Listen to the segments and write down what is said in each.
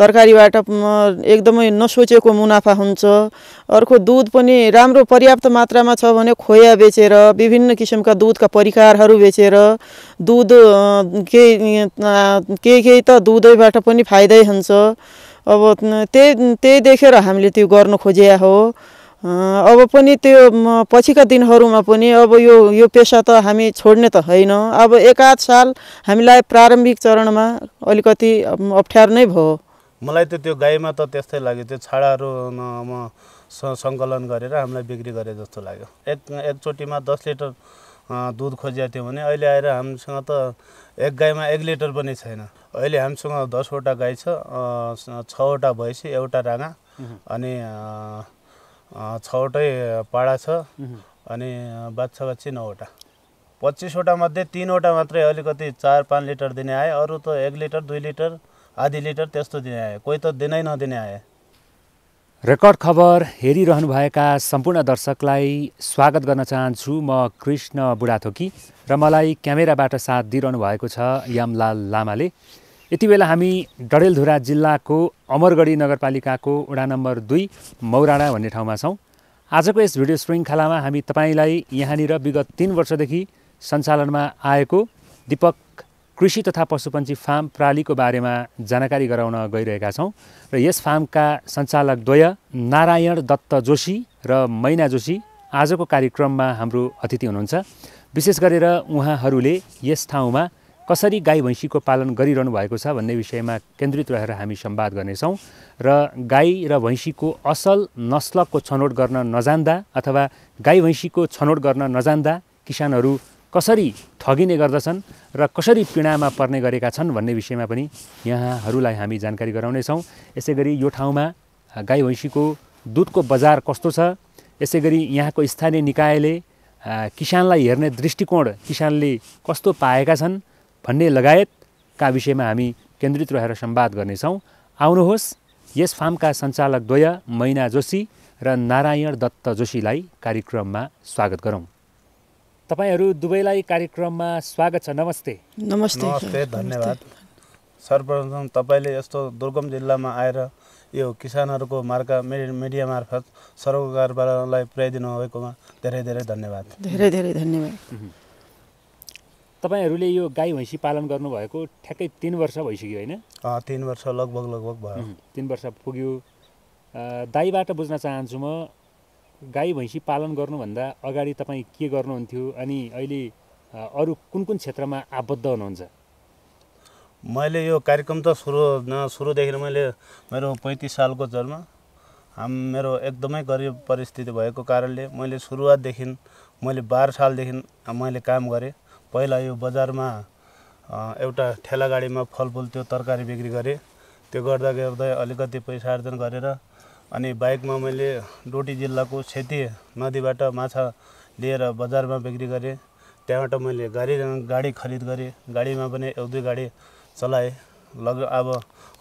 तरकारीबाट एकदमै नसोचेको मुनाफा हुन्छ अर्को दुध पनि राम्रो पर्याप्त मात्रामा छ भने खोया बेचेर विभिन्न किसिमका दुधका परिकारहरू बेचेर दुध केही केही केही त दुधैबाट पनि फाइदै हुन्छ अब त्यही त्यही देखेर हामीले त्यो गर्न खोजेका हो अब पनि त्यो पछिका दिनहरूमा पनि अब यो यो पेसा त हामी छोड्ने त होइन अब एकाध साल हामीलाई प्रारम्भिक चरणमा अलिकति अप्ठ्यारो नै भयो मलाई त त्यो गाईमा त त्यस्तै लाग्यो त्यो छाडाहरू म सङ्कलन गरेर हामीलाई बिक्री गरे जस्तो लाग्यो एक एकचोटिमा दस लिटर दुध खोजिएको थियो भने अहिले आएर हामीसँग त एक गाईमा एक लिटर पनि छैन अहिले हामीसँग दसवटा गाई छ छवटा भैँसी एउटा राँगा अनि छवटै पाडा छ अनि बाछा बाछी नौवटा पच्चिसवटा मध्ये तिनवटा मात्रै अलिकति चार पाँच लिटर दिने आयो अरू त एक लिटर दुई लिटर आधी लिटर त्यस्तो दिने आए कोही त दिनै नदिने आए रेकर्ड खबर हेरिरहनुभएका सम्पूर्ण दर्शकलाई स्वागत गर्न चाहन्छु म कृष्ण बुढाथोकी र मलाई क्यामेराबाट साथ दिइरहनु भएको छ यमलाल लामाले यति बेला हामी डडेलधुरा जिल्लाको अमरगढी नगरपालिकाको वडा नम्बर दुई मौराडा भन्ने ठाउँमा छौँ आजको यस भिडियो श्रृङ्खलामा हामी तपाईँलाई यहाँनिर विगत तिन वर्षदेखि सञ्चालनमा आएको दिपक कृषि तथा पशुपन्छी फार्म प्रालीको बारेमा जानकारी गराउन गइरहेका छौँ र यस फार्मका सञ्चालकद्वय नारायण दत्त जोशी र मैना जोशी आजको कार्यक्रममा हाम्रो अतिथि हुनुहुन्छ विशेष गरेर उहाँहरूले यस ठाउँमा कसरी गाई भैँसीको पालन गरिरहनु भएको छ भन्ने विषयमा केन्द्रित रहेर हामी सम्वाद गर्नेछौँ र गाई र भैँसीको असल नस्लको छनौट गर्न नजान्दा अथवा गाई भैँसीको छनौट गर्न नजान्दा किसानहरू कसरी ठगिने गर्दछन् र कसरी पीडामा पर्ने गरेका छन् भन्ने विषयमा पनि यहाँहरूलाई हामी जानकारी गराउनेछौँ यसै गरी यो ठाउँमा गाई भैँसीको दुधको बजार कस्तो छ यसै गरी यहाँको स्थानीय निकायले किसानलाई हेर्ने दृष्टिकोण किसानले कस्तो पाएका छन् भन्ने लगायतका विषयमा हामी केन्द्रित रहेर संवाद गर्नेछौँ आउनुहोस् यस फार्मका सञ्चालकद्वय मैना जोशी र नारायण दत्त जोशीलाई कार्यक्रममा स्वागत गरौँ तपाईँहरू दुवैलाई कार्यक्रममा स्वागत छ नमस्ते नमस्ते नमस्ते धन्यवाद सर्वप्रथम तपाईँले यस्तो दुर्गम जिल्लामा आएर यो किसानहरूको मार्का मिडिया मार्फत सरकारवालालाई पुर्याइदिनु भएकोमा धेरै धेरै धन्यवाद धेरै धेरै धन्यवाद तपाईँहरूले यो गाई भैँसी पालन गर्नुभएको ठ्याक्कै तिन वर्ष भइसक्यो होइन तिन वर्ष लगभग लगभग भयो तिन वर्ष पुग्यो दाईबाट बुझ्न चाहन्छु म गाई भैँसी पालन गर्नुभन्दा अगाडि तपाईँ के गर्नुहुन्थ्यो अनि अहिले अरू कुन कुन क्षेत्रमा आबद्ध हुनुहुन्छ मैले यो कार्यक्रम त सुरु न सुरुदेखि मैले मेरो पैँतिस सालको जन्म हाम मेरो एकदमै गरिब परिस्थिति भएको कारणले मैले सुरुवातदेखि मैले बाह्र सालदेखि मैले काम गरेँ पहिला यो बजारमा एउटा ठेलागाडीमा गाडीमा फलफुल त्यो तरकारी बिक्री गरेँ त्यो गर्दा गर्दै अलिकति पैसा आर्जन गरेर अनि बाइकमा मैले डोटी जिल्लाको छेती नदीबाट माछा लिएर बजारमा बिक्री गरेँ त्यहाँबाट मैले गाडी गाडी खरिद गरेँ गाडीमा पनि एक दुई गाडी चलाएँ लक अब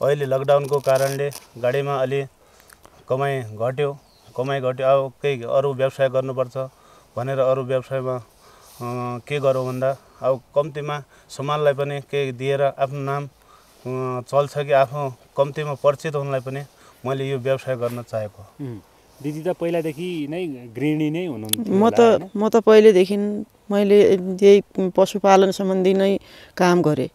अहिले लकडाउनको कारणले गाडीमा अलि कमाइ घट्यो कमाइ घट्यो अब केही अरू व्यवसाय गर्नुपर्छ भनेर अरू व्यवसायमा के गरौँ भन्दा अब कम्तीमा सामानलाई पनि केही दिएर आफ्नो नाम चल्छ कि आफ्नो कम्तीमा परिचित हुनलाई पनि मैले यो व्यवसाय गर्न चाहेको दिदी त पहिलादेखि नै गृहिणी नै हुनुहुन्थ्यो म त म त पहिलेदेखि मैले यही पशुपालन सम्बन्धी नै काम गरेँ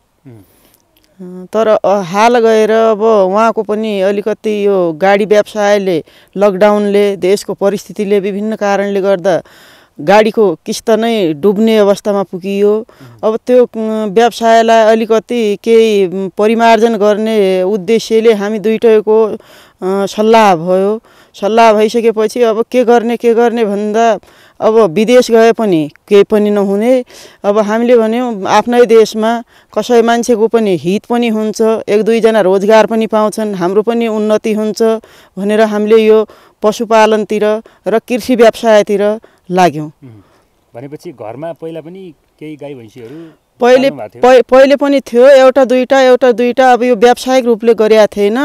तर हाल गएर अब उहाँको पनि अलिकति यो गाडी व्यवसायले लकडाउनले देशको परिस्थितिले विभिन्न कारणले गर्दा गाडीको किस्त नै डुब्ने अवस्थामा पुगियो अब त्यो व्यवसायलाई अलिकति केही परिमार्जन गर्ने उद्देश्यले हामी दुइटैको सल्लाह भयो सल्लाह भइसकेपछि अब के गर्ने के गर्ने भन्दा अब विदेश गए पनि केही पनि नहुने अब हामीले भन्यौँ आफ्नै देशमा कसै मान्छेको पनि हित पनि हुन्छ एक दुईजना रोजगार पनि पाउँछन् हाम्रो पनि उन्नति हुन्छ भनेर हामीले यो पशुपालनतिर र कृषि व्यवसायतिर लाग्यौँ भनेपछि घरमा पहिला पनि केही गाई भैँसीहरू पहिले पहिले पनि थियो एउटा दुईवटा एउटा दुईवटा अब यो व्यावसायिक रूपले गरेका थिएन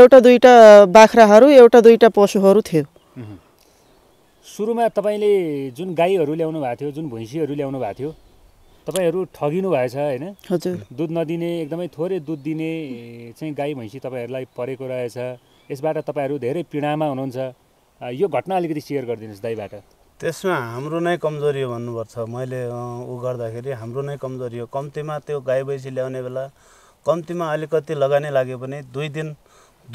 एउटा दुईवटा बाख्राहरू एउटा दुईवटा पशुहरू थियो सुरुमा तपाईँले जुन गाईहरू ल्याउनु भएको थियो जुन भैँसीहरू ल्याउनु भएको थियो तपाईँहरू ठगिनु भएछ होइन हजुर दुध नदिने एकदमै थोरै दुध दिने चाहिँ गाई भैँसी तपाईँहरूलाई परेको रहेछ यसबाट तपाईँहरू धेरै पीडामा हुनुहुन्छ यो घटना अलिकति सेयर गरिदिनुहोस् दाईबाट त्यसमा हाम्रो नै कमजोरी हो भन्नुपर्छ मैले ऊ गर्दाखेरि हाम्रो नै कमजोरी हो कम्तीमा त्यो गाई भैँसी ल्याउने बेला कम्तीमा अलिकति लगानी लाग्यो भने दुई दिन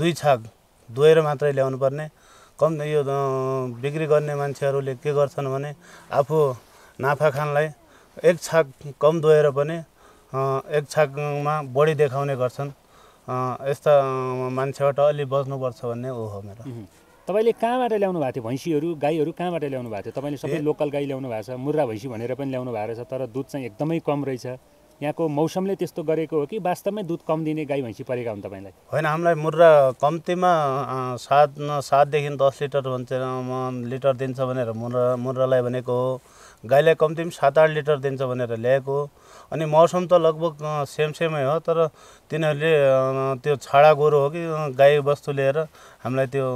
दुई छाक दुहेर मात्रै ल्याउनु पर्ने कम यो बिक्री गर्ने मान्छेहरूले के गर्छन् भने आफू नाफा खानलाई एक छाक कम दुहेर पनि एक छाकमा बढी देखाउने गर्छन् यस्ता मान्छेबाट अलि बच्नुपर्छ भन्ने ऊ हो मेरो तपाईँले कहाँबाट ल्याउनु भएको थियो भैँसीहरू गाईहरू कहाँबाट ल्याउनु भएको थियो तपाईँले सबै लोकल गाई ल्याउनु भएको छ मुर्रा भैँसी भनेर पनि ल्याउनु भएको रहेछ तर दुध चाहिँ एकदमै कम रहेछ यहाँको मौसमले त्यस्तो गरेको हो कि वास्तवमै दुध कम दिने गाई भैँसी परेका हुन् तपाईँलाई होइन हामीलाई मुर्रा कम्तीमा सात सातदेखि दस लिटर भन्छ लिटर दिन्छ भनेर मुर्रा मुर्रालाई भनेको हो गाईलाई कम्ती पनि सात आठ लिटर दिन्छ भनेर ल्याएको अनि मौसम त लगभग सेम सेमै हो तर तिनीहरूले त्यो छाडा गोरु हो कि गाई वस्तु लिएर हामीलाई त्यो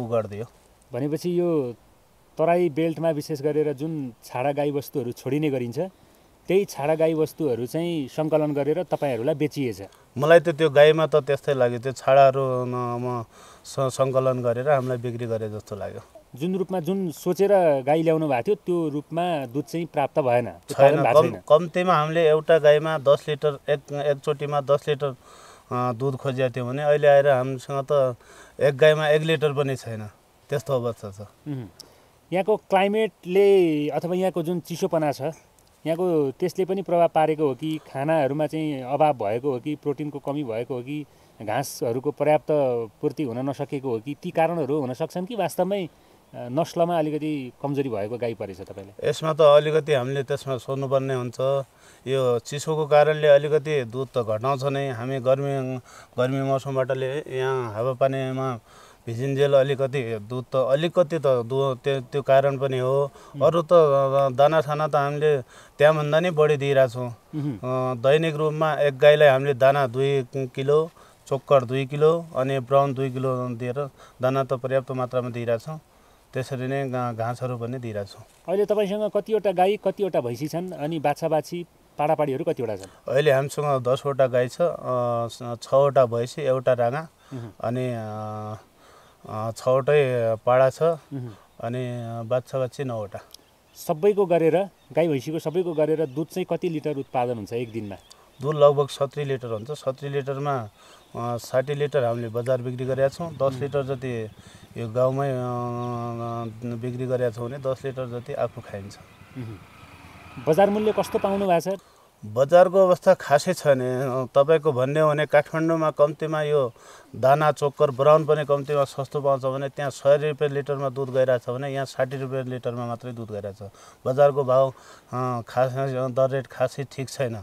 उ गरिदियो भनेपछि यो तराई बेल्टमा विशेष गरेर जुन छाडा गाई वस्तुहरू छोडिने गरिन्छ त्यही छाडा गाई वस्तुहरू चाहिँ सङ्कलन गरेर तपाईँहरूलाई बेचिएछ मलाई त त्यो गाईमा त त्यस्तै लाग्यो त्यो छाडाहरू सङ्कलन गरेर हामीलाई बिक्री गरे जस्तो लाग्यो जुन रूपमा जुन सोचेर गाई ल्याउनु भएको थियो त्यो रूपमा दुध चाहिँ प्राप्त भएन कम्तीमा हामीले एउटा गाईमा दस लिटर एक एकचोटिमा दस लिटर दुध खोजिएको थियौँ भने अहिले आएर हामीसँग त एक गाईमा एक लिटर पनि छैन त्यस्तो अवस्था छ यहाँको क्लाइमेटले अथवा यहाँको जुन चिसोपना छ यहाँको त्यसले पनि प्रभाव पारेको हो कि खानाहरूमा चाहिँ अभाव भएको हो कि प्रोटिनको कमी भएको हो कि घाँसहरूको पर्याप्त पूर्ति हुन नसकेको हो कि ती कारणहरू हुनसक्छन् कि वास्तवमै नस्लमा अलिकति कमजोरी भएको गाई परेछ तपाईँले यसमा त अलिकति हामीले त्यसमा सोध्नुपर्ने हुन्छ यो चिसोको कारणले अलिकति दुध त घटाउँछ नै हामी गर्मी गर्मी मौसमबाट यहाँ हावापानीमा भिजिन्जेल अलिकति दुध त अलिकति त दु त्यो त्यो कारण पनि हो अरू त दाना साना त हामीले त्यहाँभन्दा नै बढी दिइरहेछौँ दैनिक रूपमा एक गाईलाई हामीले दाना दुई किलो चोक्कर दुई किलो अनि ब्राउन दुई किलो दिएर दाना त पर्याप्त मात्रामा दिइरहेछौँ त्यसरी नै घाँसहरू पनि दिइरहेको छौँ अहिले तपाईँसँग कतिवटा गाई कतिवटा भैँसी छन् अनि बाछा बाछी पाडापाडीहरू कतिवटा छन् अहिले हामीसँग दसवटा गाई छ छवटा भैँसी एउटा राँगा अनि छवटै पाडा छ अनि बाछा बाछी नौवटा सबैको गरेर गाई भैँसीको सबैको गरेर दुध चाहिँ कति लिटर उत्पादन हुन्छ एक दिनमा दुध लगभग सत्री लिटर हुन्छ सत्री लिटरमा साठी लिटर हामीले बजार बिक्री गरेका छौँ दस लिटर जति यो गाउँमै बिक्री गरेका छौँ भने दस लिटर जति आफू खाइन्छ बजार मूल्य कस्तो पाउनु भएको छ बजारको अवस्था खासै छैन तपाईँको भन्ने हो भने काठमाडौँमा कम्तीमा यो दाना चोकर ब्राउन पनि कम्तीमा सस्तो पाउँछ भने त्यहाँ सय रुपियाँ लिटरमा दुध छ भने यहाँ साठी रुपियाँ लिटरमा मात्रै दुध गइरहेको छ बजारको भाउ खास दर रेट खासै ठिक छैन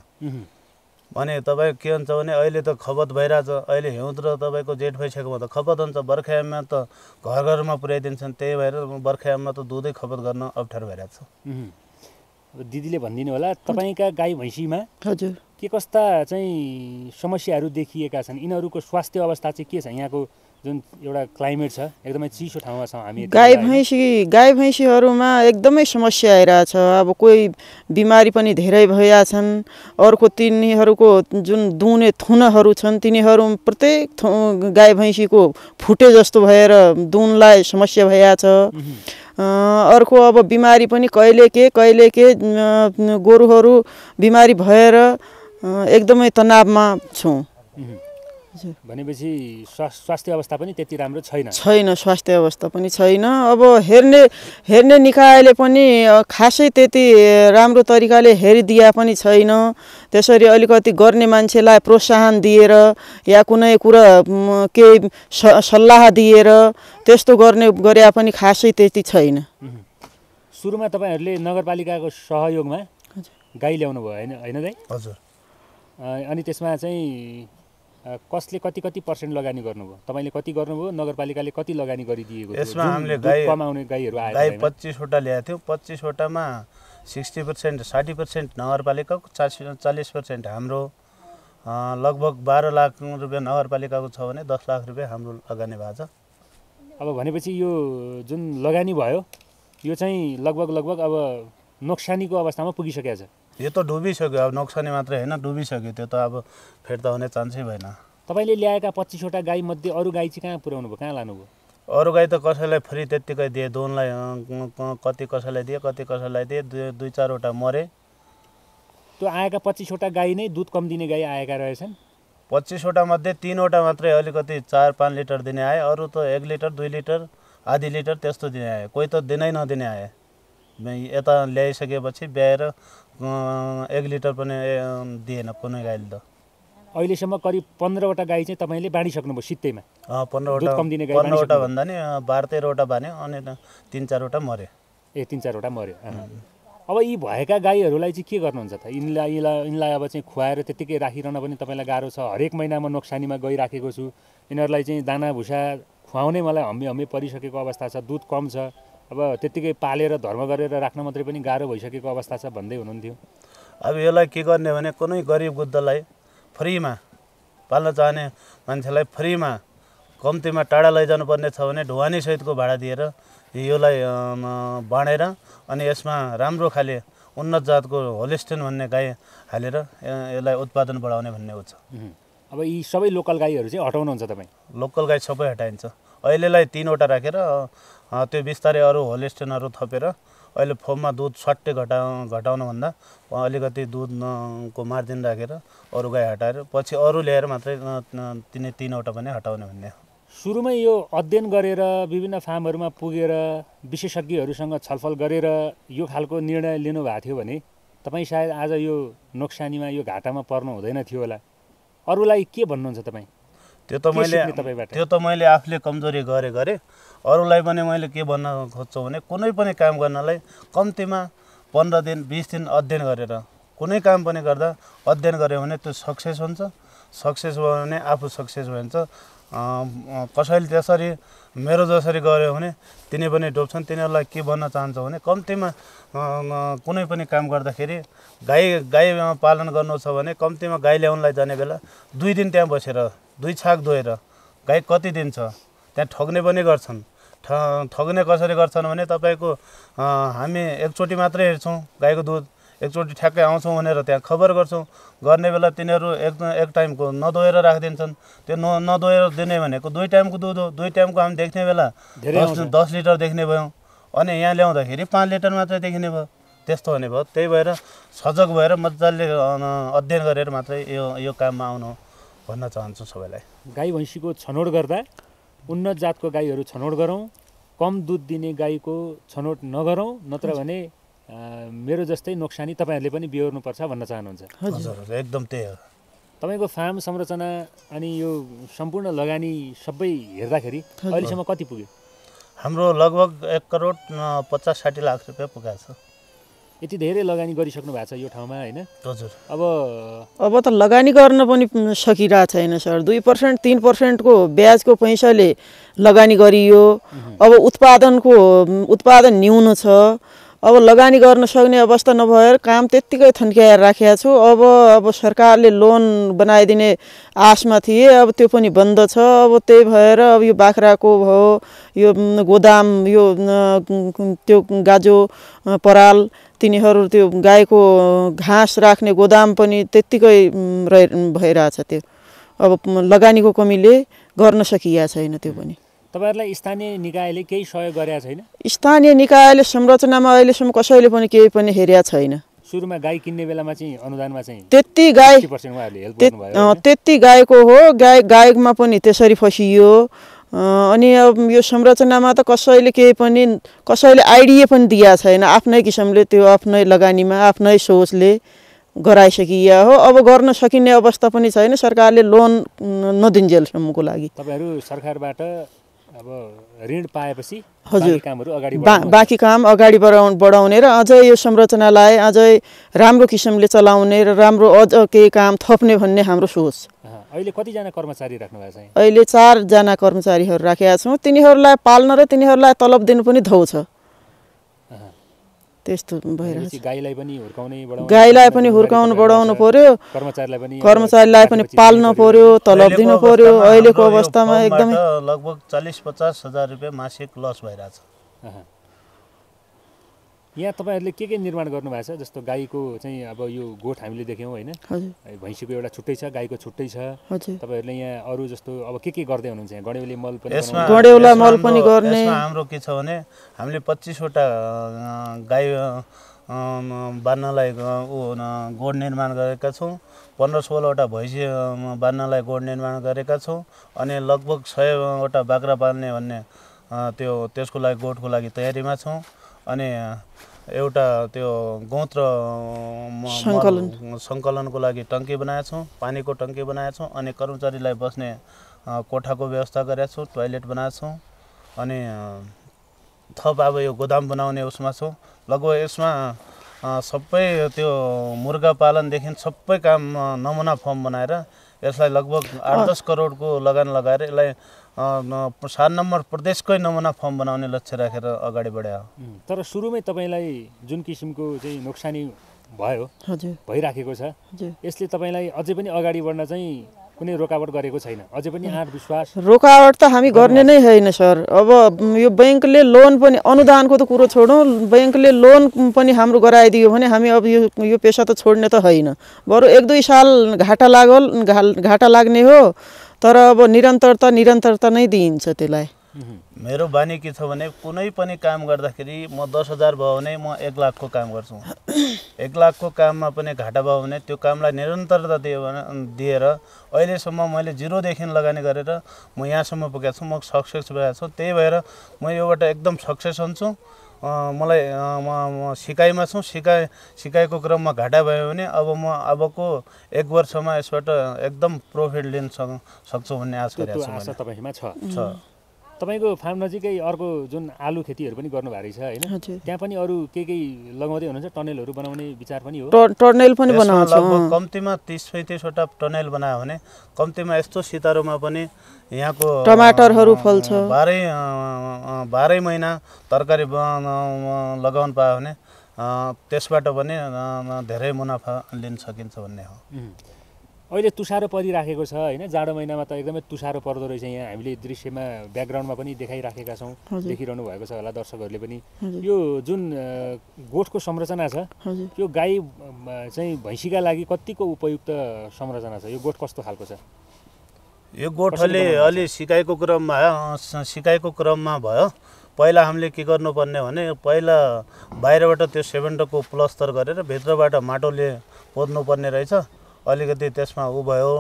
भने तपाईँको के हुन्छ भने अहिले त खपत भइरहेछ अहिले हिउँद र तपाईँको जेठ भइसकेकोमा त खपत हुन्छ बर्खायाममा त घर घरमा पुर्याइदिन्छन् त्यही भएर बर्खायाममा त दुधै खपत गर्न अप्ठ्यारो भइरहेको छ दिदीले भनिदिनु होला तपाईँका गाई भैँसीमा हजुर के कस्ता चाहिँ समस्याहरू देखिएका छन् यिनीहरूको स्वास्थ्य अवस्था चाहिँ के छ यहाँको जुन एउटा क्लाइमेट छ एकदमै चिसो ठाउँमा छौँ हामी गाई भैँसी गाई भैँसीहरूमा एकदमै समस्या आइरहेछ अब कोही बिमारी पनि धेरै भइरहेछन् छन् अर्को तिनीहरूको जुन दुने थुनहरू छन् तिनीहरू प्रत्येक गाई भैँसीको फुटे जस्तो भएर दुनलाई समस्या भइरहेछ अर्को अब बिमारी पनि कहिले के कहिले के गोरुहरू बिमारी भएर एकदमै तनावमा छौँ भनेपछि स्वास्थ्य अवस्था पनि त्यति राम्रो छैन छैन स्वास्थ्य अवस्था पनि छैन अब हेर्ने हेर्ने निकायले पनि खासै त्यति राम्रो तरिकाले हेरिदिया पनि छैन त्यसरी अलिकति गर्ने मान्छेलाई प्रोत्साहन दिएर या कुनै कुरा केही सल्लाह दिएर त्यस्तो गर्ने गरे पनि खासै त्यति छैन सुरुमा तपाईँहरूले नगरपालिकाको सहयोगमा गाई ल्याउनु भयो होइन होइन दाइ हजुर अनि त्यसमा चाहिँ कसले कति कति पर्सेन्ट लगानी गर्नुभयो तपाईँले कति गर्नुभयो नगरपालिकाले कति लगानी गरिदिएको यसमा हामीले गाई कमाउने गाईहरू आयो गाई पच्चिसवटा ल्याएको थियौँ पच्चिसवटामा सिक्सटी पर्सेन्ट साठी पर्सेन्ट नगरपालिकाको चालिस चालिस पर्सेन्ट हाम्रो लगभग बाह्र लाख रुपियाँ नगरपालिकाको छ भने दस लाख रुपियाँ हाम्रो लगानी भएको छ अब भनेपछि यो जुन लगानी भयो यो चाहिँ लगभग लगभग अब नोक्सानीको अवस्थामा पुगिसकेको छ यो त डुबिसक्यो अब नोक्सानी मात्रै होइन डुबिसक्यो त्यो त अब फिर्ता हुने चान्सै भएन तपाईँले ल्याएका पच्चिसवटा मध्ये अरू गाई चाहिँ कहाँ पुर्याउनु भयो कहाँ लानुभयो अरू गाई त कसैलाई फ्री त्यत्तिकै दिए दोनलाई कति कसैलाई दिए कति कसैलाई दिए दुई चारवटा मरे त्यो आएका पच्चिसवटा गाई नै दुध कम दिने गाई आएका रहेछन् पच्चिसवटा मध्ये तिनवटा मात्रै अलिकति चार पाँच लिटर दिने आए अरू त एक लिटर दुई लिटर आधी लिटर त्यस्तो दिने आए कोही त दिनै नदिने आए यता ल्याइसकेपछि ब्याएर एक लिटर पनि दिएन कुनै गाईले त अहिलेसम्म करिब पन्ध्रवटा गाई चाहिँ तपाईँले बाँडिसक्नुभयो सित्तैमा पन्ध्रवटा कम पन्ध्रवटा भन्दा नि बाह्र तेह्रवटा भन्यो अनि तिन चारवटा मऱ्यो ए तिन चारवटा मऱ्यो अब यी भएका गाईहरूलाई चाहिँ के गर्नुहुन्छ त यिनलाई यिनलाई यिनलाई अब चाहिँ खुवाएर त्यत्तिकै राखिरहन पनि तपाईँलाई गाह्रो छ हरेक महिनामा नोक्सानीमा गइराखेको छु यिनीहरूलाई चाहिँ दाना भुसा खुवाउने मलाई हम्मे हम्मे परिसकेको अवस्था छ दुध कम छ अब त्यत्तिकै पालेर धर्म गरेर राख्न मात्रै पनि गाह्रो भइसकेको अवस्था छ भन्दै हुनुहुन्थ्यो अब यसलाई के गर्ने भने कुनै गरिब गुद्धलाई फ्रीमा पाल्न चाहने मान्छेलाई फ्रीमा कम्तीमा टाढा लैजानुपर्ने छ भने ढुवानीसहितको भाडा दिएर यसलाई बाँडेर अनि यसमा राम्रो खाले उन्नत जातको होलिस्टेन भन्ने गाई हालेर यसलाई उत्पादन बढाउने भन्ने हुन्छ अब यी सबै लोकल गाईहरू चाहिँ हटाउनुहुन्छ तपाईँ लोकल गाई सबै हटाइन्छ अहिलेलाई तिनवटा राखेर त्यो बिस्तारै अरू होलेस्टेनहरू थपेर अहिले फोममा दुध सट्टै घटा घटाउनुभन्दा अलिकति दुधको मार्जिन राखेर अरू गाई हटाएर पछि अरू ल्याएर मात्रै तिनै तिनवटा पनि हटाउने भन्ने सुरुमै यो अध्ययन गरेर विभिन्न फार्महरूमा पुगेर विशेषज्ञहरूसँग छलफल गरेर यो खालको निर्णय लिनुभएको थियो भने तपाईँ सायद आज यो नोक्सानीमा यो घाटामा पर्नु हुँदैन थियो होला अरूलाई के भन्नुहुन्छ तपाईँ त्यो त मैले त्यो त मैले आफूले कमजोरी गरेँ गरेँ अरूलाई पनि मैले के भन्न खोज्छु भने कुनै पनि काम गर्नलाई कम्तीमा पन्ध्र दिन बिस दिन अध्ययन गरेर कुनै काम पनि गर्दा अध्ययन गऱ्यो भने त्यो सक्सेस हुन्छ सक्सेस भयो भने आफू सक्सेस भइन्छ कसैले त्यसरी मेरो जसरी गऱ्यो भने तिनी पनि डुब्छन् तिनीहरूलाई के भन्न चाहन्छ भने कम्तीमा कुनै पनि काम गर्दाखेरि गाई गाई पालन गर्नु छ भने कम्तीमा गाई ल्याउनलाई जाने बेला दुई दिन त्यहाँ बसेर दुई छाक धोएर गाई कति दिन छ त्यहाँ ठग्ने पनि गर्छन् ठ ठग्ने कसरी गर्छन् भने तपाईँको हामी एकचोटि मात्रै हेर्छौँ गाईको दुध एकचोटि ठ्याक्कै आउँछौँ भनेर त्यहाँ खबर गर्छौँ गर्ने बेला तिनीहरू एक एक टाइमको नदोएर राखिदिन्छन् त्यो न नदोएर दिने भनेको दुई टाइमको दुध हो दुई टाइमको हामी देख्ने बेला दस दस लिटर देख्ने भयौँ अनि यहाँ ल्याउँदाखेरि पाँच लिटर मात्रै देखिने भयो त्यस्तो हुने भयो त्यही भएर सजग भएर मजाले अध्ययन गरेर मात्रै यो यो काममा आउनु भन्न चाहन्छु सबैलाई गाई भैँसीको छनौट गर्दा उन्नत जातको गाईहरू छनौट गरौँ कम दुध दिने गाईको छनौट नगरौँ नत्र भने मेरो जस्तै नोक्सानी तपाईँहरूले पनि बिहोर्नुपर्छ भन्न चाहनुहुन्छ हजुर एकदम त्यही हो तपाईँको फार्म संरचना अनि यो सम्पूर्ण लगानी सबै हेर्दाखेरि अहिलेसम्म कति पुग्यो हाम्रो लगभग एक करोड पचास साठी लाख रुपियाँ पुगेको छ यति धेरै लगानी गरिसक्नु भएको छ यो ठाउँमा होइन हजुर अब अब त लगानी गर्न पनि सकिरहेको छैन सर दुई पर्सेन्ट तिन पर्सेन्टको ब्याजको पैसाले लगानी गरियो अब उत्पादनको उत्पादन न्यून छ अब लगानी गर्न सक्ने अवस्था नभएर काम त्यत्तिकै थन्क्याएर राखेको छु अब अब सरकारले लोन बनाइदिने आशमा थिए अब त्यो पनि बन्द छ अब त्यही भएर अब यो बाख्राको भयो यो गोदाम यो त्यो गाजो पराल तिनीहरू त्यो गाईको घाँस राख्ने गोदाम पनि त्यत्तिकै रह भइरहेछ त्यो अब लगानीको कमीले गर्न सकिया छैन त्यो पनि तपाईँहरूलाई स्थानीय निकायले केही सहयोग गरेका छैन स्थानीय निकायले संरचनामा अहिलेसम्म कसैले पनि केही पनि हेरेका छैन सुरुमा गाई किन्ने बेलामा चाहिँ अनुदानमा चाहिँ त्यति गाई त्यति गाईको हो गाई गायकमा पनि त्यसरी फसियो अनि अब यो संरचनामा त कसैले केही पनि कसैले आइडिया पनि दिएको छैन आफ्नै किसिमले त्यो आफ्नै लगानीमा आफ्नै सोचले गराइसकिया हो अब गर्न सकिने अवस्था पनि छैन सरकारले लोन नदिन्जेलसम्मको लागि तपाईँहरू सरकारबाट अब ऋण पाएपछि हजुर बाँकी काम अगाडि बढाउ बढाउने र अझै यो संरचनालाई अझै राम्रो किसिमले चलाउने र राम्रो अझ केही काम थप्ने भन्ने हाम्रो सोच अहिले कतिजना कर्मचारी राख्नु भएको छ अहिले चारजना कर्मचारीहरू राखेका छौँ तिनीहरूलाई पाल्न र तिनीहरूलाई तलब दिनु पनि धौ छ त्यस्तो भइरहेको गाईलाई पनि गाईलाई पनि हुर्काउनु बढाउनु पर्यो कर्मचारीलाई पनि कर्मचारीलाई पनि पाल्नु पर्यो तलब दिनु पर्यो अहिलेको अवस्थामा एकदमै लगभग चालिस पचास हजार रुपियाँ मासिक लस भइरहेछ यहाँ तपाईँहरूले के के निर्माण गर्नुभएको छ जस्तो गाईको चाहिँ अब यो गोठ हामीले देख्यौँ होइन भैँसीको एउटा छुट्टै छ गाईको छुट्टै छ तपाईँहरूले यहाँ अरू जस्तो अब के के गर्दै हुनुहुन्छ यहाँ गडेउली मल पनि मल पनि गर्ने हाम्रो के छ भने हामीले पच्चिसवटा गाई बान्नलाई ऊ गोड निर्माण गरेका छौँ पन्ध्र सोह्रवटा भैँसी बान्नलाई गोड निर्माण गरेका छौँ अनि लगभग सयवटा बाख्रा बाँध्ने भन्ने त्यो त्यसको लागि गोठको लागि तयारीमा छौँ अनि एउटा त्यो गौत्र सङ्कलन सङ्कलनको लागि टङ्की बनाएको छौँ पानीको टङ्की बनाएको छौँ अनि कर्मचारीलाई बस्ने कोठाको व्यवस्था गरेका छौँ टोइलेट बनाएको छौँ अनि थप अब यो गोदाम बनाउने उसमा छौँ लगभग यसमा सबै त्यो मुर्गा पालनदेखि सबै काम नमुना फर्म बनाएर यसलाई लगभग आठ दस करोडको लगान लगाएर यसलाई सात नम्बर प्रदेशकै नमुना फर्म बनाउने लक्ष्य राखेर अगाडि बढायो तर सुरुमै तपाईँलाई जुन किसिमको चाहिँ नोक्सानी भयो भइराखेको छ यसले तपाईँलाई अझै पनि अगाडि बढ्न चाहिँ कुनै रोकावट गरेको छैन अझै पनि आत्मविश्वास रोकावट त हामी गर्ने नै होइन सर अब यो ब्याङ्कले लोन पनि अनुदानको त कुरो छोडौँ ब्याङ्कले लोन पनि हाम्रो गराइदियो भने हामी अब यो यो पेसा त छोड्ने त होइन बरु एक दुई साल घाटा लागोल घाटा लाग्ने हो तर अब निरन्तरता निरन्तरता नै दिइन्छ त्यसलाई मेरो बानी के छ भने कुनै पनि काम गर्दाखेरि म दस हजार भयो भने म एक लाखको काम गर्छु एक लाखको काममा पनि घाटा भयो भने त्यो कामलाई निरन्तरता दियो भने दिएर अहिलेसम्म मैले जिरोदेखि लगानी गरेर म यहाँसम्म पुगेको छु म सक्सेस भएको छु त्यही भएर म योबाट एकदम सक्सेस हुन्छु मलाई म सिकाइमा छु सिकाइ सिकाइको क्रममा घाटा भयो भने अब म अबको एक वर्षमा यसबाट एकदम प्रफिट लिन सक्छु भन्ने आशा गरेको छु छ तपाईँको फार्म नजिकै अर्को जुन आलु खेतीहरू पनि गर्नु भएको होइन त्यहाँ पनि अरू के के लगाउँदै हुनुहुन्छ टनेलहरू बनाउने विचार पनि हो टनेल पनि बनाउँछ कम्तीमा तिस पैँतिसवटा टनेल बनायो भने कम्तीमा यस्तो सितारोमा पनि यहाँको टमाटरहरू फल्छ बाह्रै बाह्रै महिना तरकारी लगाउनु पायो भने त्यसबाट पनि धेरै मुनाफा लिन सकिन्छ भन्ने हो अहिले तुसारो परिराखेको छ होइन जाडो महिनामा त एकदमै तुसारो पर्दो रहेछ यहाँ हामीले दृश्यमा ब्याकग्राउन्डमा पनि देखाइराखेका छौँ देखिरहनु भएको छ होला दर्शकहरूले पनि यो जुन गोठको संरचना छ यो गाई चाहिँ भैँसीका लागि कतिको उपयुक्त संरचना छ यो गोठ कस्तो खालको छ यो गोठले अलि अलि सिकाइको क्रममा सिकाएको क्रममा भयो पहिला हामीले के गर्नुपर्ने भने पहिला बाहिरबाट त्यो सेभेन्टको प्लस्तर गरेर भित्रबाट माटोले पर्ने रहेछ अलिकति त्यसमा ऊ भयो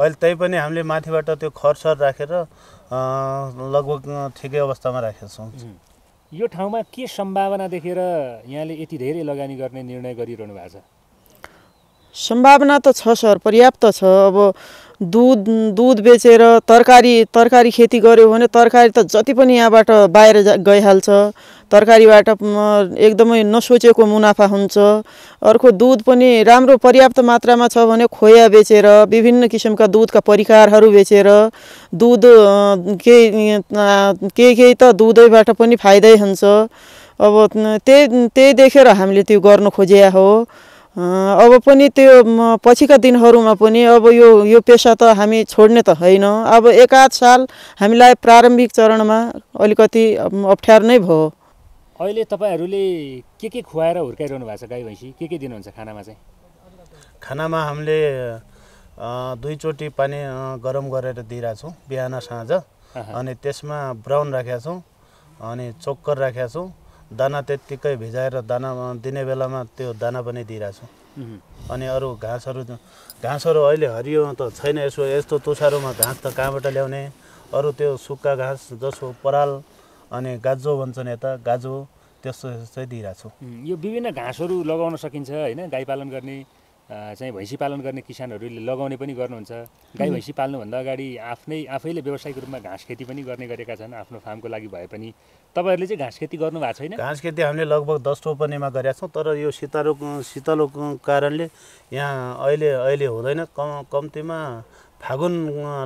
अहिले तै पनि हामीले माथिबाट त्यो खरसर राखेर लगभग ठिकै अवस्थामा राखेका छौँ यो ठाउँमा के सम्भावना देखेर यहाँले यति धेरै लगानी गर्ने निर्णय गरिरहनु भएको छ सम्भावना त छ सर पर्याप्त छ अब दुध दुध बेचेर तरकारी तरकारी खेती गऱ्यो भने तरकारी त जति पनि यहाँबाट बाहिर गइहाल्छ तरकारीबाट एकदमै नसोचेको मुनाफा हुन्छ अर्को दुध पनि राम्रो पर्याप्त मात्रामा छ भने खोया बेचेर विभिन्न किसिमका दुधका परिकारहरू बेचेर दुध केही केही केही त दुधैबाट पनि फाइदै हुन्छ अब त्यही त्यही देखेर हामीले त्यो गर्नु खोजेका हो अब पनि त्यो पछिका दिनहरूमा पनि अब यो यो पेसा त हामी छोड्ने त होइन अब एकाध साल हामीलाई प्रारम्भिक चरणमा अलिकति अप्ठ्यारो नै भयो अहिले तपाईँहरूले के के खुवाएर हुर्काइरहनु भएको छ गाई भैँसी के के दिनुहुन्छ खानामा चाहिँ खानामा हामीले दुईचोटि पानी गरम गरेर दिइरहेछौँ बिहान साँझ अनि त्यसमा ब्राउन राखेका छौँ अनि चोक्कर राखेका छौँ दाना त्यत्तिकै भिजाएर दाना दिने बेलामा त्यो दाना पनि दिइरहेको छु अनि अरू घाँसहरू घाँसहरू अहिले हरियो त छैन यसो यस्तो तुसारोमा घाँस त कहाँबाट ल्याउने अरू त्यो सुक्खा घाँस जसो पराल अनि गाजो भन्छन् यता गाजो त्यस्तो चाहिँ दिइरहेको छु यो विभिन्न घाँसहरू लगाउन सकिन्छ होइन गाई पालन गर्ने चाहिँ भैँसी पालन गर्ने किसानहरूले लगाउने पनि गर्नुहुन्छ गाई भैँसी पाल्नुभन्दा अगाडि आफ्नै आफैले व्यावसायिक रूपमा घाँस खेती पनि गर्ने गरेका छन् आफ्नो फार्मको लागि भए पनि तपाईँहरूले चाहिँ घाँस खेती गर्नुभएको छैन घाँस खेती हामीले लगभग दस रोपनीमा गरेका छौँ तर यो शीतलो शीतलो कारणले यहाँ अहिले अहिले हुँदैन कम कम्तीमा फागुन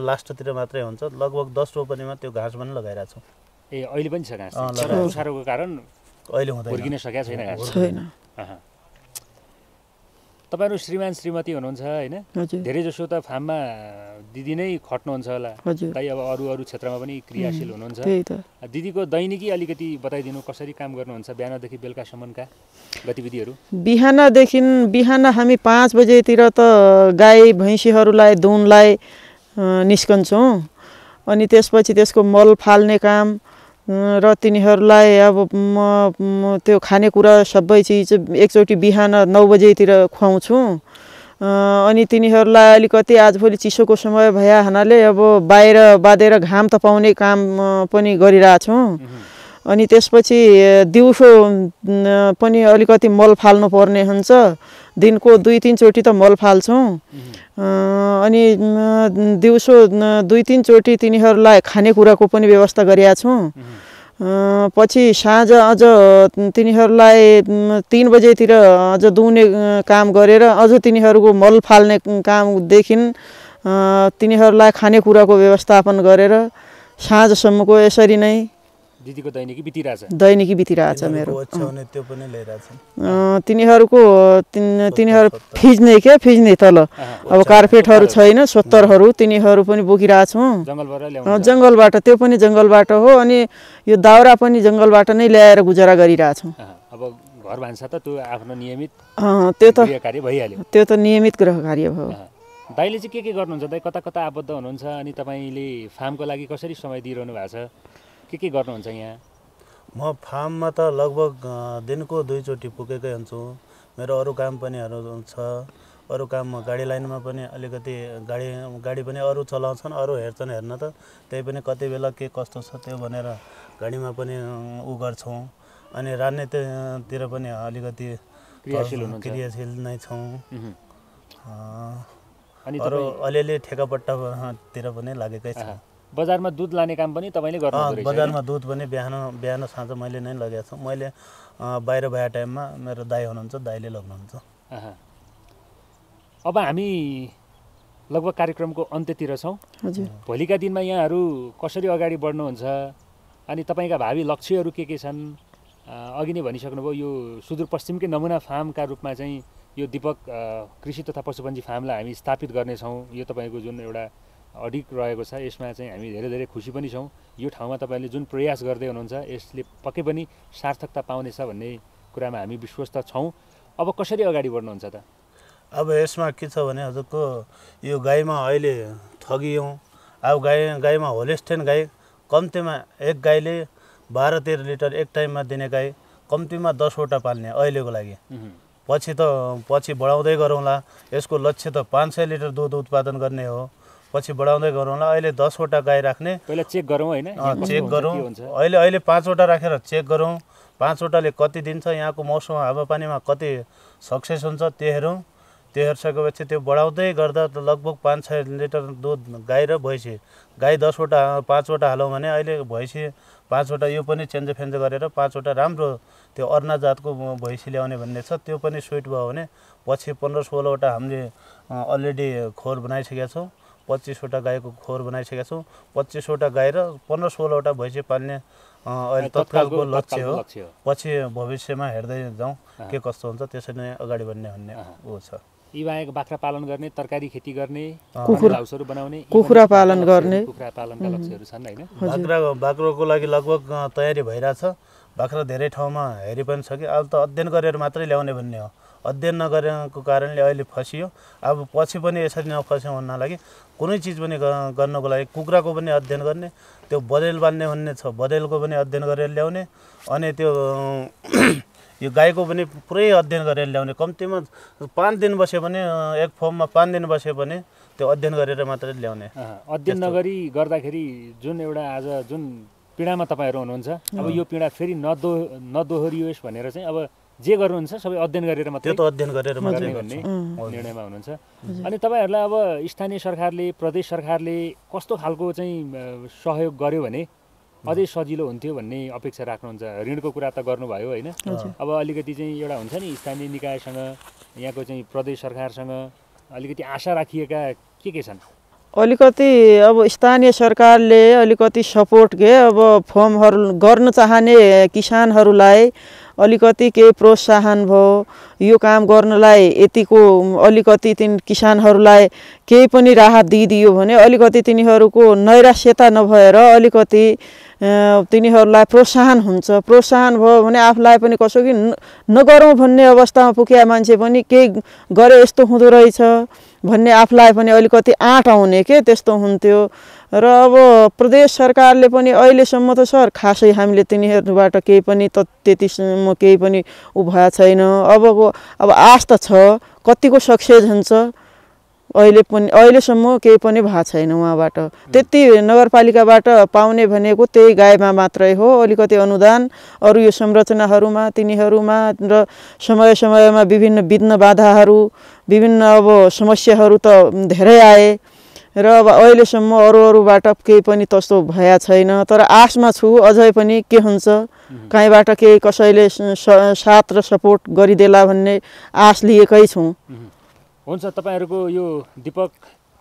लास्टतिर मात्रै हुन्छ लगभग दस रोपनीमा त्यो घाँस पनि लगाइरहेको छौँ ए अहिले पनि छ घाँस कारण अहिले हुँदैन सकेको छैन घाँस छैन तपाईँहरू श्रीमान श्रीमती हुनुहुन्छ होइन धेरैजसो त फार्ममा दिदी नै खट्नुहुन्छ होला दाइ अब अरू अरू क्षेत्रमा पनि क्रियाशील हुनुहुन्छ दिदीको दैनिकी अलिकति बताइदिनु कसरी काम गर्नुहुन्छ बिहानदेखि बेलुकासम्मका गतिविधिहरू बिहानदेखि बिहान हामी पाँच बजेतिर त गाई भैँसीहरूलाई दुनलाई निस्कन्छौँ अनि त्यसपछि त्यसको मल फाल्ने काम र तिनीहरूलाई अब म त्यो खानेकुरा सबै चिज एकचोटि बिहान नौ बजेतिर खुवाउँछु अनि तिनीहरूलाई अलिकति आजभोलि चिसोको समय भए हुनाले अब बाहिर बाँधेर घाम तपाउने काम पनि गरिरहेछौँ अनि त्यसपछि दिउँसो पनि अलिकति मल फाल्नु पर्ने हुन्छ दिनको दुई तिनचोटि त मल फाल्छौँ अनि दिउँसो दुई तिनचोटि तिनीहरूलाई खानेकुराको पनि व्यवस्था गरेका छौँ पछि साँझ अझ तिनीहरूलाई तिन बजेतिर अझ दुहुने काम गरेर अझ तिनीहरूको मल फाल्ने कामदेखि तिनीहरूलाई खानेकुराको व्यवस्थापन गरेर साँझसम्मको यसरी नै दिदीको दैनिकी बितिरहेछ दैनिकी बितिरहेछ मेरो तिनीहरूको तिनीहरू फिज्ने क्या फिज्ने तल अब कार्पेटहरू छैन सोत्तरहरू तिनीहरू पनि बोकिरहेछौँ जङ्गलबाट त्यो पनि जङ्गलबाट हो अनि यो दाउरा पनि जङ्गलबाट नै ल्याएर गुजारा गरिरहेछौँ अब घर भान्सा त त्यो आफ्नो नियमित त्यो त कार्य भइहाल्यो त्यो त नियमित गृह कार्य भयो दाइले चाहिँ के के गर्नुहुन्छ दाइ कता कता आबद्ध हुनुहुन्छ अनि तपाईँले फार्मको लागि कसरी समय दिइरहनु भएको छ के के गर्नुहुन्छ यहाँ म फार्ममा त लगभग दिनको दुईचोटि पुगेकै हुन्छु मेरो अरू काम पनिहरू छ अरू काम गाडी लाइनमा पनि अलिकति गाडी गाडी पनि अरू चलाउँछन् अरू हेर्छन् हेर्न त त्यही पनि कति बेला के कस्तो छ त्यो भनेर गाडीमा पनि उ गर्छौँ अनि राजनीतितिर पनि अलिकति क्रियाशील क्रियाशील नै छौँ अरू अलिअलि ठेकापट्टातिर पनि लागेकै छ बजारमा दुध लाने काम पनि तपाईँले गर्नु बजारमा दुध पनि बिहान बिहान साँझ मैले नै लगेको छु मैले बाहिर भए टाइममा मेरो दाई हुनुहुन्छ दाईले लग्नुहुन्छ अब हामी लगभग कार्यक्रमको अन्त्यतिर छौँ भोलिका दिनमा यहाँहरू कसरी अगाडि बढ्नुहुन्छ अनि तपाईँका भावी लक्ष्यहरू के के छन् अघि नै भनिसक्नुभयो यो सुदूरपश्चिमकै नमुना फार्मका रूपमा चाहिँ यो दीपक कृषि तथा पशुपन्जी फार्मलाई हामी स्थापित गर्नेछौँ यो तपाईँको जुन एउटा अडिक रहेको छ यसमा चाहिँ हामी धेरै धेरै खुसी पनि छौँ यो ठाउँमा तपाईँहरूले जुन प्रयास गर्दै हुनुहुन्छ यसले पक्कै पनि सार्थकता पाउनेछ भन्ने कुरामा हामी विश्वस्त छौँ अब कसरी अगाडि बढ्नुहुन्छ त अब यसमा के छ भने हजुरको यो गाईमा अहिले ठगियौँ अब गाई गाईमा होलेस्टेन गाई कम्तीमा एक गाईले बाह्र तेह्र लिटर एक टाइममा दिने गाई कम्तीमा दसवटा पाल्ने अहिलेको लागि पछि त पछि बढाउँदै गरौँला यसको लक्ष्य त पाँच सय लिटर दुध उत्पादन गर्ने हो पछि बढाउँदै गरौँला अहिले दसवटा गाई राख्ने पहिला चेक गरौँ होइन चेक गरौँ अहिले अहिले पाँचवटा राखेर चेक गरौँ पाँचवटाले कति दिन्छ यहाँको मौसम हावापानीमा कति सक्सेस हुन्छ त्यो हेरौँ त्यो हेरिसकेपछि त्यो बढाउँदै गर्दा त लगभग पाँच छ लिटर दुध गाई र भैँसी गाई दसवटा पाँचवटा हालौँ भने अहिले भैँसी पाँचवटा यो पनि चेन्ज फेन्ज गरेर पाँचवटा राम्रो त्यो अर्ना जातको भैँसी ल्याउने भन्ने छ त्यो पनि स्विट भयो भने पछि पन्ध्र सोह्रवटा हामीले अलरेडी खोर बनाइसकेका छौँ पच्चिसवटा गाईको खोर बनाइसकेका छौँ पच्चिसवटा गाई र पन्ध्र सोह्रवटा भैँसी पाल्ने अहिले तत्कालको लक्ष्य हो पछि भविष्यमा हेर्दै जाउँ के कस्तो हुन्छ त्यसरी नै अगाडि बढ्ने भन्ने ऊ छ यी बाहेक बाख्रा पालन गर्ने तरकारी खेती गर्ने हाउसहरू बनाउने कुखुरा पालन गर्ने कुखुरा पालनका लक्ष्यहरू छन् होइन बाख्रा बाख्राको लागि लगभग तयारी भइरहेछ बाख्रा धेरै ठाउँमा हेरि पनि छ कि अहिले त अध्ययन गरेर मात्रै ल्याउने भन्ने हो अध्ययन नगरेको कारणले अहिले फसियो अब पछि पनि यसरी नफस्यौँ भन्नाले लागि कुनै चिज पनि गर्नको लागि कुखुराको पनि अध्ययन गर्ने त्यो बदेल बाँध्ने भन्ने छ बदेलको पनि अध्ययन गरेर ल्याउने अनि त्यो यो गाईको पनि पुरै अध्ययन गरेर ल्याउने कम्तीमा पाँच दिन बस्यो भने एक फर्ममा पाँच दिन बस्यो भने त्यो अध्ययन गरेर मात्रै ल्याउने अध्ययन नगरी गर्दाखेरि जुन एउटा आज जुन पीडामा तपाईँहरू हुनुहुन्छ अब यो पीडा फेरि नदो नदोहोरियोस् भनेर चाहिँ अब जे गर्नुहुन्छ सबै अध्ययन गरेर मात्रै त अध्ययन गरेर मात्रै गर्ने निर्णयमा हुनुहुन्छ अनि तपाईँहरूलाई अब स्थानीय सरकारले प्रदेश सरकारले कस्तो खालको चाहिँ सहयोग गर्यो भने अझै सजिलो हुन्थ्यो भन्ने अपेक्षा राख्नुहुन्छ ऋणको कुरा त गर्नुभयो होइन अब अलिकति चाहिँ एउटा हुन्छ नि स्थानीय निकायसँग यहाँको चाहिँ प्रदेश सरकारसँग अलिकति आशा राखिएका के के छन् अलिकति अब स्थानीय सरकारले अलिकति सपोर्ट के अब फर्महरू गर्न चाहने किसानहरूलाई अलिकति केही प्रोत्साहन भयो यो काम गर्नलाई यतिको अलिकति तिन किसानहरूलाई केही पनि राहत दिइदियो भने अलिकति तिनीहरूको नैराश्यता नभएर अलिकति तिनीहरूलाई प्रोत्साहन हुन्छ प्रोत्साहन भयो भने आफूलाई पनि कसो कि नगरौँ भन्ने अवस्थामा पुगेका मान्छे पनि केही गरे यस्तो हुँदो रहेछ भन्ने आफूलाई पनि अलिकति आँट आउने के त्यस्तो हुन्थ्यो र अब प्रदेश सरकारले पनि अहिलेसम्म त सर खासै हामीले तिनीहरूबाट केही पनि त त्यतिसम्म केही पनि ऊ छैन अबको अब आश त छ कतिको सक्सेस हुन्छ अहिले पनि अहिलेसम्म केही पनि भएको छैन उहाँबाट त्यति नगरपालिकाबाट पाउने भनेको त्यही गाईमा मात्रै हो अलिकति अनुदान अरू यो संरचनाहरूमा तिनीहरूमा र समय समयमा विभिन्न विघ्न बाधाहरू विभिन्न अब समस्याहरू त धेरै आए र अब अहिलेसम्म अरू अरूबाट केही पनि त्यस्तो भया छैन तर आशमा छु अझै पनि के हुन्छ कहीँबाट केही कसैले साथ र सपोर्ट गरिदेला भन्ने आश लिएकै छौँ हुन्छ तपाईँहरूको यो दिपक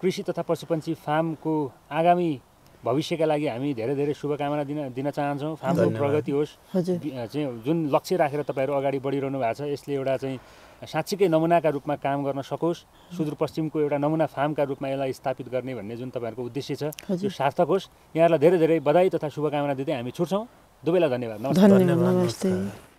कृषि तथा पशुपन्छी फार्मको आगामी भविष्यका लागि हामी धेरै धेरै शुभकामना दिन दिन चाहन्छौँ फार्मको प्रगति होस् चाहिँ जुन लक्ष्य राखेर तपाईँहरू अगाडि बढिरहनु भएको छ यसले एउटा चाहिँ साँच्चीकै नमुनाका रूपमा काम गर्न सकोस् सुदूरपश्चिमको एउटा नमुना फार्मका रूपमा यसलाई स्थापित गर्ने भन्ने जुन तपाईँहरूको उद्देश्य छ त्यो सार्थक होस् यहाँहरूलाई धेरै धेरै बधाई तथा शुभकामना दिँदै हामी छुट्छौँ दुवैलाई धन्यवाद नमस्ते